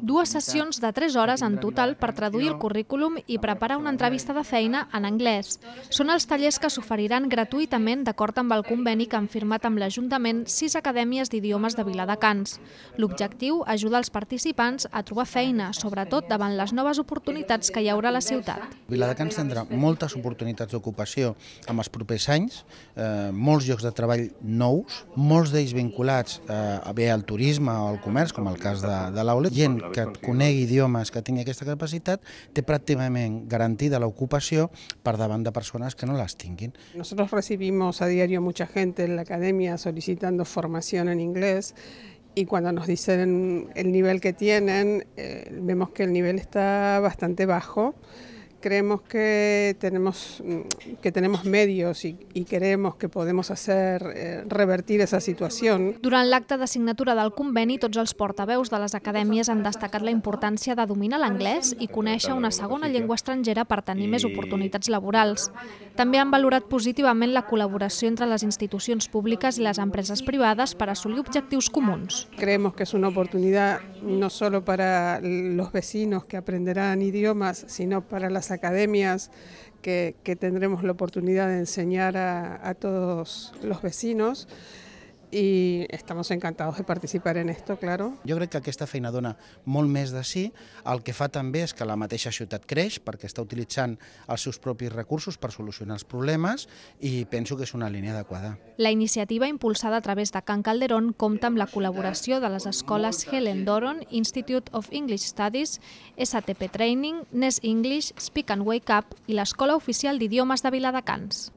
Dues sessions de 3 hores en total per traduir el currículum i preparar una entrevista de feina en anglès. Són els tallers que s'oferiran gratuïtament d'acord amb el conveni que han firmat amb l'Ajuntament sis acadèmies d'idiomes de Viladecans. L'objectiu, ajuda els participants a trobar feina, sobretot davant les noves oportunitats que hi haurà a la ciutat. Viladecans tindrà moltes oportunitats d'ocupació amb els propers anys, eh, molts llocs de treball nous, molts d'ells vinculats eh, bé al turisme o al comerç, com el cas de, de l'Aula, taula, idiomas que conegui idiomes, que tingui aquesta capacitat, té pràcticament garantida ocupación para davant de personas que no las tinguin. Nosotros recibimos a diario mucha gente en la academia solicitando formación en inglés y cuando nos dicen el nivel que tienen, eh, vemos que el nivel está bastante bajo. creemos que tenemos, mm, que tenemos medios i, i creemos que podemos hacer eh, revertir esa situación. Durant l'acte de signatura del conveni, tots els portaveus de les acadèmies han destacat la importància de dominar l'anglès i conèixer una segona llengua estrangera per tenir més oportunitats laborals. També han valorat positivament la col·laboració entre les institucions públiques i les empreses privades per assolir objectius comuns. Creemos que és una oportunitat no solo para los vecinos que aprenderán idiomas, sino para las academias que, tendremos la oportunidad de enseñar a todos los vecinos. i estamos encantados de participar en esto, claro. Jo crec que aquesta feina dona molt més de sí, el que fa també és que la mateixa ciutat creix perquè està utilitzant els seus propis recursos per solucionar els problemes i penso que és una línia adequada. La iniciativa impulsada a través de Can Calderón compta amb la col·laboració de les escoles Helen Doron, Institute of English Studies, STP Training, NES English, Speak and Wake Up i l'Escola Oficial d'Idiomes de Viladecans.